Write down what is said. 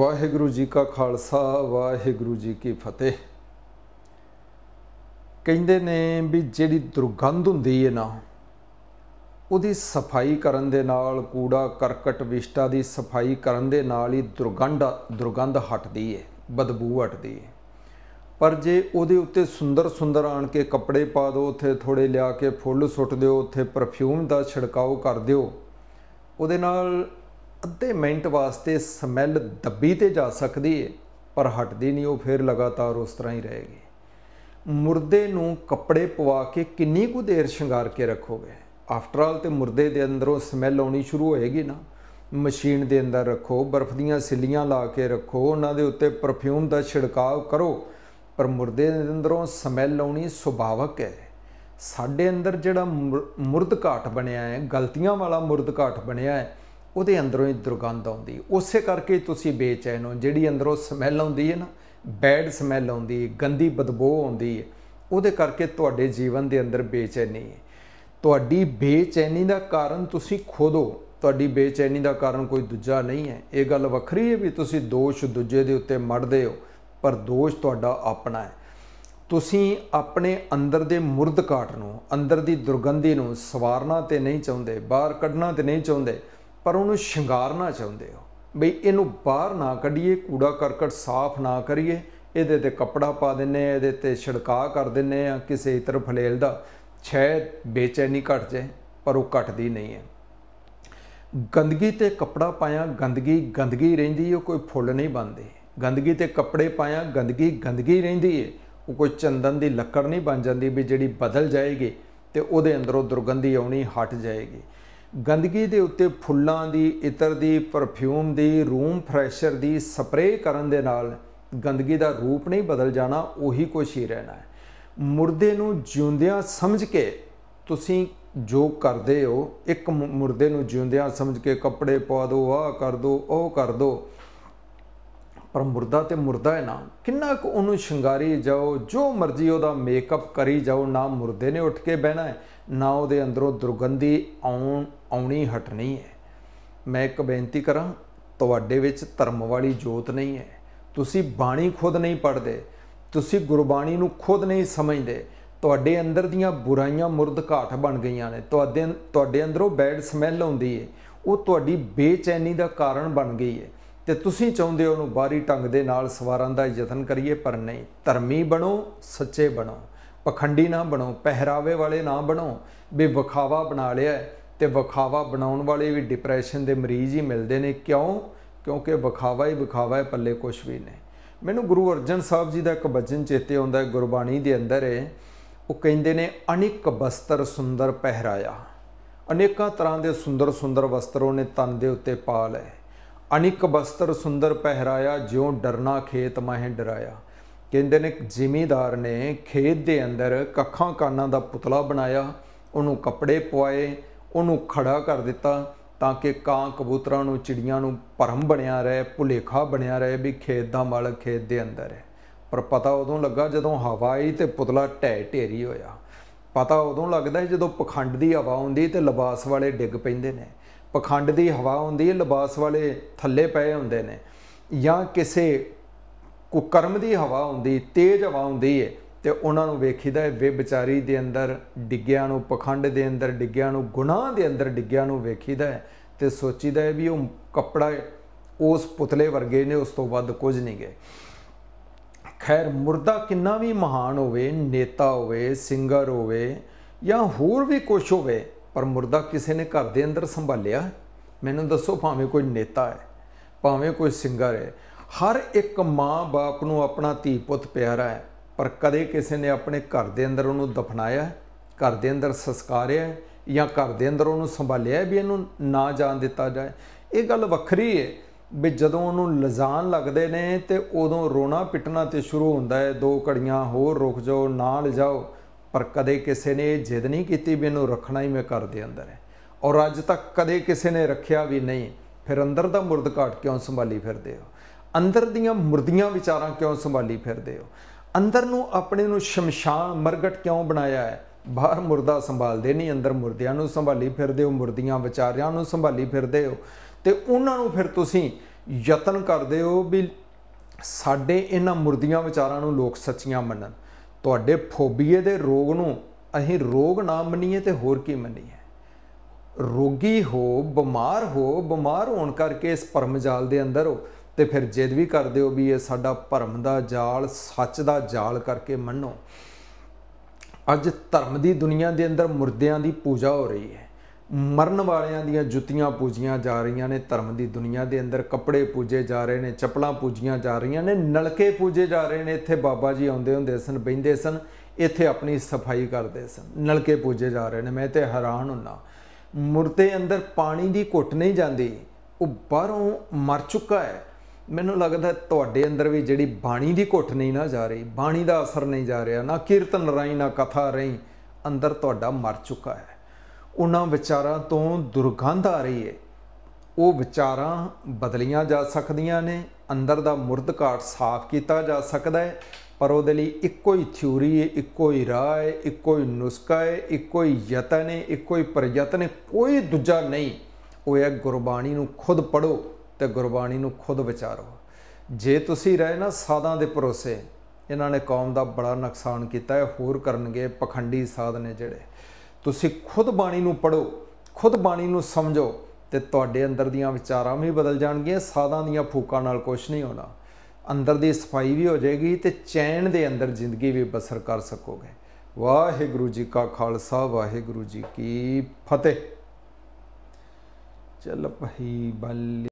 ਵਾਹਿਗੁਰੂ ਜੀ ਕਾ ਖਾਲਸਾ ਵਾਹਿਗੁਰੂ ਜੀ ਕੀ ਫਤਿਹ ਕਹਿੰਦੇ ਨੇ ਵੀ ਜਿਹੜੀ ਦੁਰਗੰਧ ਹੁੰਦੀ ਹੈ ਨਾ ਉਹਦੀ ਸਫਾਈ ਕਰਨ ਦੇ ਨਾਲ ਕੂੜਾ ਕਰਕਟ ਵਿਸ਼ਟਾ ਦੀ ਸਫਾਈ ਕਰਨ ਦੇ ਨਾਲ ਹੀ ਦੁਰਗੰਧ ਦੁਰਗੰਧ ਹਟਦੀ ਹੈ ਬਦਬੂ ਹਟਦੀ ਹੈ ਪਰ ਜੇ ਉਹਦੇ ਉੱਤੇ ਸੁੰਦਰ ਸੁੰਦਰ ਆਣ ਕੇ ਕੱਪੜੇ ਪਾ ਦਿਓ ਉੱਥੇ ਥੋੜੇ ਲਿਆ ਕੇ ਫੁੱਲ ਸੁੱਟ ਦਿਓ ਉੱਥੇ ਪਰਫਿਊਮ ਦਾ ਛਿੜਕਾਓ ਕਰ ਦਿਓ ਉਹਦੇ ਨਾਲ ਅੱਧੇ ਮਿੰਟ ਵਾਸਤੇ ਸਮੈਲ ਦੱਬੀ ਤੇ ਜਾ ਸਕਦੀ ਹੈ ਪਰ ਹਟਦੀ ਨਹੀਂ ਉਹ ਫਿਰ ਲਗਾਤਾਰ ਉਸ ਤਰ੍ਹਾਂ ਹੀ ਰਹੇਗੀ ਮੁਰਦੇ ਨੂੰ ਕੱਪੜੇ ਪਵਾ ਕੇ ਕਿੰਨੀ ਕੁ ਦੇਰ ਸ਼ਿੰਗਾਰ ਕੇ ਰੱਖੋਗੇ ਆਫਟਰ ਆਲ ਤੇ ਮੁਰਦੇ ਦੇ ਅੰਦਰੋਂ ਸਮੈਲ ਆਉਣੀ ਸ਼ੁਰੂ ਹੋਏਗੀ ਨਾ ਮਸ਼ੀਨ ਦੇ ਅੰਦਰ ਰੱਖੋ ਬਰਫ਼ ਦੀਆਂ ਸਿੱਲੀਆਂ ਲਾ ਕੇ ਰੱਖੋ ਉਹਨਾਂ ਦੇ ਉੱਤੇ ਪਰਫਿਊਮ ਦਾ ਛਿੜਕਾਅ ਕਰੋ ਪਰ ਮੁਰਦੇ ਦੇ ਅੰਦਰੋਂ ਸਮੈਲ ਆਉਣੀ ਸੁਭਾਵਕ ਹੈ ਸਾਡੇ ਅੰਦਰ ਜਿਹੜਾ ਮੁਰਦ ਘਾਟ ਬਣਿਆ ਹੈ ਗਲਤੀਆਂ ਵਾਲਾ ਮੁਰਦ ਘਾਟ ਬਣਿਆ ਹੈ ਉਹਦੇ ਅੰਦਰੋਂ ਹੀ ਦੁਰਗੰਧ ਆਉਂਦੀ ਉਸੇ ਕਰਕੇ ਤੁਸੀਂ ਬੇਚੈਨ ਹੋ ਜਿਹੜੀ ਅੰਦਰੋਂ ਸਮੈਲ ਆਉਂਦੀ ਹੈ ਨਾ ਬੈਡ ਸਮੈਲ ਆਉਂਦੀ ਹੈ ਗੰਦੀ ਬਦਬੂ ਆਉਂਦੀ ਹੈ ਉਹਦੇ ਕਰਕੇ ਤੁਹਾਡੇ ਜੀਵਨ ਦੇ ਅੰਦਰ ਬੇਚੈਨੀ ਹੈ ਤੁਹਾਡੀ ਬੇਚੈਨੀ ਦਾ ਕਾਰਨ ਤੁਸੀਂ ਖੁਦ ਹੋ ਤੁਹਾਡੀ ਬੇਚੈਨੀ ਦਾ ਕਾਰਨ ਕੋਈ ਦੂਜਾ ਨਹੀਂ ਹੈ ਇਹ ਗੱਲ ਵੱਖਰੀ ਹੈ ਵੀ ਤੁਸੀਂ ਦੋਸ਼ ਦੂਜੇ ਦੇ ਉੱਤੇ ਮੜਦੇ ਹੋ ਪਰ ਦੋਸ਼ ਤੁਹਾਡਾ ਆਪਣਾ ਹੈ ਤੁਸੀਂ ਆਪਣੇ ਅੰਦਰ ਦੇ ਮੁਰਦਕਾਟ ਨੂੰ ਅੰਦਰ ਦੀ ਦੁਰਗੰਧੀ ਨੂੰ ਸਵਾਰਨਾ ਤੇ ਨਹੀਂ ਚਾਹੁੰਦੇ ਬਾਹਰ ਕੱਢਣਾ ਤੇ ਨਹੀਂ ਚਾਹੁੰਦੇ ਪਰ ਉਹਨੂੰ ਸ਼ਿੰਗਾਰਨਾ ਚਾਹੁੰਦੇ ਹੋ ਬਈ ਇਹਨੂੰ ਬਾਹਰ ਨਾ ਕੱਢੀਏ ਕੂੜਾ ਕਰਕਟ ਸਾਫ਼ ਨਾ ਕਰੀਏ ਇਹਦੇ ਤੇ ਕੱਪੜਾ ਪਾ ਦਿੰਨੇ ਆ ਇਹਦੇ ਤੇ ਛਿੜਕਾ ਕਰ ਦਿੰਨੇ ਆ ਕਿਸੇ ਇਤਰ ਫਲੇਲ ਦਾ ਛੇ ਬੇਚੈਨੀ ਘਟ ਜਾਏ ਪਰ ਉਹ ਘਟਦੀ ਨਹੀਂ ਹੈ ਗੰਦਗੀ ਤੇ ਕੱਪੜਾ ਪਾਇਆ ਗੰਦਗੀ ਗੰਦਗੀ ਰਹਿੰਦੀ ਉਹ ਕੋਈ ਫੁੱਲ ਨਹੀਂ ਬਣਦੇ ਗੰਦਗੀ ਤੇ ਕੱਪੜੇ ਪਾਇਆ ਗੰਦਗੀ ਗੰਦਗੀ ਰਹਿੰਦੀ ਹੈ ਉਹ ਕੋਈ ਚੰਦਨ ਦੀ ਲੱਕੜ ਨਹੀਂ ਬਣ ਜਾਂਦੀ ਵੀ ਜਿਹੜੀ ਬਦਲ ਜਾਏਗੀ ਤੇ ਉਹਦੇ ਅੰਦਰੋਂ ਦੁਰਗੰਧੀ ਆਉਣੀ ਹਟ ਜਾਏਗੀ ਗੰਦਗੀ ਦੇ ਉੱਤੇ ਫੁੱਲਾਂ ਦੀ ਇਤਰ ਦੀ ਪਰਫਿਊਮ ਦੀ ਰੂਮ ਫਰੈਸ਼ਰ ਦੀ ਸਪਰੇਅ ਕਰਨ ਦੇ ਨਾਲ ਗੰਦਗੀ ਦਾ ਰੂਪ ਨਹੀਂ ਬਦਲ ਜਾਣਾ ਉਹੀ ਕੁਛ ਹੀ ਰਹਿਣਾ ਹੈ ਮੁਰਦੇ ਨੂੰ ਜਿਉਂਦਿਆਂ ਸਮਝ ਕੇ ਤੁਸੀਂ ਜੋ ਕਰਦੇ ਹੋ ਇੱਕ ਮੁਰਦੇ ਨੂੰ ਜਿਉਂਦਿਆਂ ਸਮਝ ਕੇ ਕੱਪੜੇ ਪਾ ਦੋ ਆਹ ਕਰ ਦੋ ਉਹ ਕਰ ਦੋ ਪਰ ਮੁਰਦਾ ਤੇ ਮੁਰਦਾ ਹੈ ਨਾ ਕਿੰਨਾ ਕੁ ਉਹਨੂੰ ਸ਼ਿੰਗਾਰੀ ਜਾਓ ਜੋ ਮਰਜ਼ੀ ਉਹਦਾ ਮੇਕਅਪ ਕਰੀ ਜਾਓ ਨਾ ਮੁਰਦੇ ਨੇ ਉੱਠ ਕੇ ਬਹਿਣਾ ਹੈ ਨਾ ਉਹਦੇ ਅੰਦਰੋਂ ਦੁਰਗੰਧੀ ਆਉਣ ਆਉਣੀ ਹਟਣੀ ਹੈ ਮੈਂ ਇੱਕ ਬੇਨਤੀ ਕਰਾਂ ਤੁਹਾਡੇ ਵਿੱਚ ਧਰਮ ਵਾਲੀ ਜੋਤ ਨਹੀਂ ਹੈ ਤੁਸੀਂ ਬਾਣੀ ਖੁਦ ਨਹੀਂ ਪੜਦੇ ਤੁਸੀਂ ਗੁਰਬਾਣੀ ਨੂੰ ਖੁਦ ਨਹੀਂ ਸਮਝਦੇ ਤੁਹਾਡੇ ਅੰਦਰ ਦੀਆਂ ਬੁਰਾਈਆਂ ਮੁਰਦ ਘਾਟ ਬਣ ਗਈਆਂ ਨੇ ਤੁਹਾਡੇ ਤੁਹਾਡੇ ਅੰਦਰੋਂ ਬੈਡ ਸਮੈਲ ਆਉਂਦੀ ਹੈ ਉਹ ਤੁਹਾਡੀ ਬੇਚੈਨੀ ਦਾ ਕਾਰਨ ਬਣ ਗਈ ਹੈ ਤੇ ਤੁਸੀਂ ਚਾਹੁੰਦੇ ਹੋ ਉਹਨੂੰ ਬਾਹਰੀ ਢੰਗ ਦੇ ਨਾਲ ਸਵਾਰਨ ਦਾ ਯਤਨ ਕਰੀਏ ਪਰ ਨਹੀਂ ਧਰਮੀ ਬਣੋ ਸੱਚੇ ਬਣੋ ਪਖੰਡੀ ਨਾ ਬਣੋ ਪਹਿਰਾਵੇ ਵਾਲੇ ਨਾ ਬਣੋ ਵੀ ਵਿਖਾਵਾ ਬਣਾ ਲਿਆ ਤੇ ਵਿਖਾਵਾ ਬਣਾਉਣ ਵਾਲੇ ਵੀ ਡਿਪਰੈਸ਼ਨ ਦੇ ਮਰੀਜ਼ ਹੀ ਮਿਲਦੇ ਨੇ ਕਿਉਂ ਕਿਉਂਕਿ ਵਿਖਾਵਾ ਹੀ ਵਿਖਾਵਾ ਹੈ ਪੱਲੇ ਕੁਝ ਵੀ ਨਹੀਂ ਮੈਨੂੰ ਗੁਰੂ ਅਰਜਨ ਸਾਹਿਬ ਜੀ ਦਾ ਇੱਕ ਬਚਨ ਚੇਤੇ ਆਉਂਦਾ ਗੁਰਬਾਣੀ ਦੇ ਅੰਦਰ ਹੈ ਉਹ ਕਹਿੰਦੇ ਨੇ ਅਨੇਕ ਬਸਤਰ ਸੁੰਦਰ ਪਹਿਰਾਇਆ ਅਨੇਕਾਂ ਤਰ੍ਹਾਂ ਦੇ ਸੁੰਦਰ ਸੁੰਦਰ ਵਸਤਰ ਉਹਨੇ ਤਨ ਦੇ ਉੱਤੇ ਪਾ ਲਏ ਅਨੇਕ ਬਸਤਰ ਸੁੰਦਰ ਪਹਿਰਾਇਆ ਜਿਉ ਡਰਨਾ ਖੇਤ ਮਹਿ ਡਰਾਇਆ ਕਹਿੰਦੇ ਨੇ ਜ਼ਿਮੀਦਾਰ ਨੇ ਖੇਤ ਦੇ ਅੰਦਰ ਕੱਖਾਂ ਕਾਨਾਂ ਦਾ ਪੁਤਲਾ ਬਣਾਇਆ ਉਹਨੂੰ ਕੱਪੜੇ ਪਵਾਏ ਉਹਨੂੰ ਖੜਾ ਕਰ ਦਿੱਤਾ ਤਾਂ ਕਿ ਕਾਂ ਕਬੂਤਰਾਂ ਨੂੰ ਚਿੜੀਆਂ ਨੂੰ ਭਰਮ ਬਣਿਆ ਰਹੇ ਭੁਲੇਖਾ ਬਣਿਆ ਰਹੇ ਵੀ ਖੇਤ ਦਾ ਮਾਲਕ ਖੇਤ ਦੇ ਅੰਦਰ ਹੈ ਪਰ ਪਤਾ ਉਦੋਂ ਲੱਗਾ ਜਦੋਂ ਹਵਾ ਆਈ ਤੇ ਪੁਤਲਾ ਟੈ ਢੇਰੀ ਹੋਇਆ ਪਤਾ ਉਦੋਂ ਲੱਗਦਾ ਜਦੋਂ ਪਖੰਡ ਦੀ ਹਵਾ ਹੁੰਦੀ ਤੇ ਲਿਬਾਸ ਵਾਲੇ ਡਿੱਗ ਪੈਂਦੇ ਨੇ ਪਖੰਡ ਦੀ ਹਵਾ ਹੁੰਦੀ ਹੈ ਲਿਬਾਸ ਵਾਲੇ ਥੱਲੇ ਪਏ ਹੁੰਦੇ ਨੇ ਜਾਂ ਕਿਸੇ ਕੁਕਰਮ ਦੀ ਹਵਾ ਆਉਂਦੀ ਤੇਜ਼ ਹਵਾ ਆਉਂਦੀ ਹੈ ਤੇ ਉਹਨਾਂ ਨੂੰ ਵੇਖੀਦਾ ਹੈ ਵਿਚਾਰੀ ਦੇ ਅੰਦਰ ਡਿੱਗਿਆਂ ਨੂੰ ਪਖੰਡ ਦੇ ਅੰਦਰ ਡਿੱਗਿਆਂ ਨੂੰ ਗੁਨਾਹ ਦੇ ਅੰਦਰ ਡਿੱਗਿਆਂ ਨੂੰ ਵੇਖੀਦਾ ਹੈ ਤੇ ਸੋਚੀਦਾ ਹੈ ਵੀ ਉਹ ਕੱਪੜਾ ਉਸ ਪੁਤਲੇ ਵਰਗੇ ਨੇ ਉਸ ਤੋਂ ਵੱਧ ਕੁਝ ਨਹੀਂ ਗਏ ਖੈਰ ਮੁਰਦਾ ਕਿੰਨਾ ਵੀ ਮਹਾਨ ਹੋਵੇ ਨੇਤਾ ਹੋਵੇ ਸਿੰਗਰ ਹੋਵੇ ਜਾਂ ਹੋਰ ਵੀ ਕੁਝ ਹੋਵੇ ਪਰ ਮੁਰਦਾ ਕਿਸੇ ਨੇ ਘਰ ਦੇ ਅੰਦਰ ਸੰਭਾਲਿਆ ਮੈਨੂੰ ਦੱਸੋ ਭਾਵੇਂ ਕੋਈ ਨੇਤਾ ਹੈ ਭਾਵੇਂ ਕੋਈ ਸਿੰਗਰ ਹੈ ਹਰ ਇੱਕ ਮਾਂ-ਬਾਪ ਨੂੰ ਆਪਣਾ ਧੀ ਪੁੱਤ ਪਿਆਰਾ ਹੈ ਪਰ ਕਦੇ ਕਿਸੇ ਨੇ ਆਪਣੇ ਘਰ ਦੇ ਅੰਦਰ ਉਹਨੂੰ ਦਫਨਾਇਆ ਘਰ ਦੇ ਅੰਦਰ ਸੰਸਕਾਰਿਆ ਜਾਂ ਘਰ ਦੇ ਅੰਦਰ ਉਹਨੂੰ ਸੰਭਾਲਿਆ ਵੀ ਇਹਨੂੰ ਨਾ ਜਾਣ ਦਿੱਤਾ ਜਾਏ ਇਹ ਗੱਲ ਵੱਖਰੀ ਹੈ ਵੀ ਜਦੋਂ ਉਹਨੂੰ ਲਜ਼ਾਨ ਲੱਗਦੇ ਨੇ ਤੇ ਉਦੋਂ ਰੋਣਾ ਪਿੱਟਣਾ ਤੇ ਸ਼ੁਰੂ ਹੁੰਦਾ ਹੈ ਦੋ ਘੜੀਆਂ ਹੋਰ ਰੁਕ ਜਾਓ ਨਾਲ ਜਾਓ ਪਰ ਕਦੇ ਕਿਸੇ ਨੇ ਜਿੱਦ ਨਹੀਂ ਕੀਤੀ ਵੀ ਇਹਨੂੰ ਰੱਖਣਾ ਹੀ ਮੈਂ ਘਰ ਦੇ ਅੰਦਰ ਹੈ ਔਰ ਅੱਜ ਤੱਕ ਕਦੇ ਕਿਸੇ ਨੇ ਰੱਖਿਆ ਵੀ ਨਹੀਂ ਫਿਰ ਅੰਦਰ ਦਾ ਮੁਰਦ ਘਾਟ ਕਿਉਂ ਸੰਭਾਲੀ ਫਿਰਦੇ ਹੋ ਅੰਦਰ ਦੀਆਂ ਮੁਰਦੀਆਂ ਵਿਚਾਰਾਂ ਕਿਉਂ ਸੰਭਾਲੀ ਫਿਰਦੇ ਹੋ ਅੰਦਰ ਨੂੰ ਆਪਣੇ ਨੂੰ ਸ਼ਮਸ਼ਾਨ ਮਰਗਟ ਕਿਉਂ ਬਣਾਇਆ ਹੈ ਬਾਹਰ ਮੁਰਦਾ ਸੰਭਾਲਦੇ ਨਹੀਂ ਅੰਦਰ ਮੁਰਦਿਆਂ ਨੂੰ ਸੰਭਾਲੀ ਫਿਰਦੇ ਹੋ ਮੁਰਦੀਆਂ ਵਿਚਾਰਿਆਂ ਨੂੰ ਸੰਭਾਲੀ ਫਿਰਦੇ ਹੋ ਤੇ ਉਹਨਾਂ ਨੂੰ ਫਿਰ ਤੁਸੀਂ ਯਤਨ ਕਰਦੇ ਹੋ ਵੀ ਸਾਡੇ ਇਹਨਾਂ ਮੁਰਦੀਆਂ ਵਿਚਾਰਾਂ ਨੂੰ ਲੋਕ ਸੱਚੀਆਂ ਮੰਨਣ ਤੁਹਾਡੇ ਫੋਬੀਏ ਦੇ ਰੋਗ ਨੂੰ ਅਸੀਂ ਰੋਗ ਨਾ ਮੰਨੀਏ ਤੇ ਹੋਰ ਕੀ ਮੰਨੀਏ ਰੋਗੀ ਹੋ ਬਿਮਾਰ ਹੋ ਬਿਮਾਰ ਹੋਣ ਕਰਕੇ ਇਸ ਪਰਮਜਾਲ ਦੇ ਅੰਦਰ ਹੋ ਤੇ ਫਿਰ ਜਿੱਦ ਵੀ ਕਰਦੇ ਹੋ ਵੀ ਇਹ ਸਾਡਾ ਭਰਮ ਦਾ ਜਾਲ ਸੱਚ ਦਾ ਜਾਲ ਕਰਕੇ ਮੰਨੋ ਅੱਜ ਧਰਮ ਦੀ ਦੁਨੀਆ ਦੇ ਅੰਦਰ ਮੁਰਦਿਆਂ ਦੀ ਪੂਜਾ ਹੋ ਰਹੀ ਹੈ ਮਰਨ ਵਾਲਿਆਂ ਦੀਆਂ ਜੁੱਤੀਆਂ ਪੂਜੀਆਂ ਜਾ ਰਹੀਆਂ ਨੇ ਧਰਮ ਦੀ ਦੁਨੀਆ ਦੇ ਅੰਦਰ ਕੱਪੜੇ ਪੂਜੇ ਜਾ ਰਹੇ ਨੇ ਚੱਪਲਾਂ ਪੂਜੀਆਂ ਜਾ ਰਹੀਆਂ ਨੇ ਨਲਕੇ ਪੂਜੇ ਜਾ ਰਹੇ ਨੇ ਇੱਥੇ ਬਾਬਾ ਜੀ ਆਉਂਦੇ ਹੁੰਦੇ ਸਨ ਬੈਂਦੇ ਸਨ ਇੱਥੇ ਆਪਣੀ ਸਫਾਈ ਕਰਦੇ ਸਨ ਨਲਕੇ ਪੂਜੇ ਜਾ ਰਹੇ ਨੇ ਮੈਂ ਤੇ ਹੈਰਾਨ ਹੁੰਨਾ ਮੁਰਤੇ ਅੰਦਰ ਪਾਣੀ ਦੀ ਘੁੱਟ ਨਹੀਂ ਜਾਂਦੀ ਉਹ ਬਾਹਰੋਂ ਮਰ ਚੁੱਕਾ ਹੈ ਮੈਨੂੰ ਲੱਗਦਾ ਤੁਹਾਡੇ ਅੰਦਰ ਵੀ ਜਿਹੜੀ ਬਾਣੀ ਦੀ ਘੁੱਟ ਨਹੀਂ ਨਾ ਜਾ ਰਹੀ ਬਾਣੀ ਦਾ ਅਸਰ ਨਹੀਂ ਜਾ ਰਿਹਾ ਨਾ ਕੀਰਤਨ ਰਾਈ ਨਾ ਕਥਾ ਰਹੀ ਅੰਦਰ ਤੁਹਾਡਾ ਮਰ ਚੁੱਕਾ ਹੈ ਉਹਨਾਂ ਵਿਚਾਰਾਂ ਤੋਂ ਦੁਰਗੰਧ ਆ ਰਹੀ ਹੈ ਉਹ ਵਿਚਾਰਾਂ ਬਦਲੀਆਂ ਜਾ ਸਕਦੀਆਂ ਨੇ ਅੰਦਰ ਦਾ ਮੁਰਦਕਾਟ ਸਾਫ਼ ਕੀਤਾ ਜਾ ਸਕਦਾ ਹੈ ਪਰ ਉਹਦੇ ਲਈ ਇੱਕੋ ਹੀ ਥਿਊਰੀ ਹੈ ਇੱਕੋ ਹੀ ਰਾਹ ਹੈ ਇੱਕੋ ਹੀ ਨੁਸਖਾ ਹੈ ਇੱਕੋ ਹੀ ਯਤਨ ਹੈ ਇੱਕੋ ਹੀ ਪ੍ਰਯਤਨ ਹੈ ਕੋਈ ਦੂਜਾ ਨਹੀਂ ਉਹ ਹੈ ਗੁਰਬਾਣੀ ਨੂੰ ਖੁਦ ਪੜੋ ਤੇ ਗੁਰਬਾਣੀ ਨੂੰ ਖੁਦ ਵਿਚਾਰੋ ਜੇ ਤੁਸੀਂ ਰਹੇ ਨਾ ਸਾਧਾਂ ਦੇ ਭਰੋਸੇ ਇਹਨਾਂ ਨੇ ਕੌਮ ਦਾ ਬੜਾ ਨੁਕਸਾਨ ਕੀਤਾ ਹੈ ਹੋਰ ਕਰਨਗੇ ਪਖੰਡੀ ਸਾਧ ਨੇ ਜਿਹੜੇ ਤੁਸੀਂ ਖੁਦ ਬਾਣੀ ਨੂੰ ਪੜੋ ਖੁਦ ਬਾਣੀ ਨੂੰ ਸਮਝੋ ਤੇ ਤੁਹਾਡੇ ਅੰਦਰ ਦੀਆਂ ਵਿਚਾਰਾਂ ਵੀ ਬਦਲ ਜਾਣਗੀਆਂ ਸਾਧਾਂ ਦੀਆਂ ਫੂਕਾਂ ਨਾਲ ਕੁਝ ਨਹੀਂ ਹੋਣਾ ਅੰਦਰ ਦੀ ਸਫਾਈ ਵੀ ਹੋ ਜਾਏਗੀ ਤੇ ਚੈਨ ਦੇ ਅੰਦਰ ਜ਼ਿੰਦਗੀ ਵੀ ਬਸਰ ਕਰ ਸਕੋਗੇ ਵਾਹਿਗੁਰੂ ਜੀ ਕਾ ਖਾਲਸਾ ਵਾਹਿਗੁਰੂ ਜੀ ਕੀ ਫਤਿਹ ਚਲ ਭਈ ਬੱਲ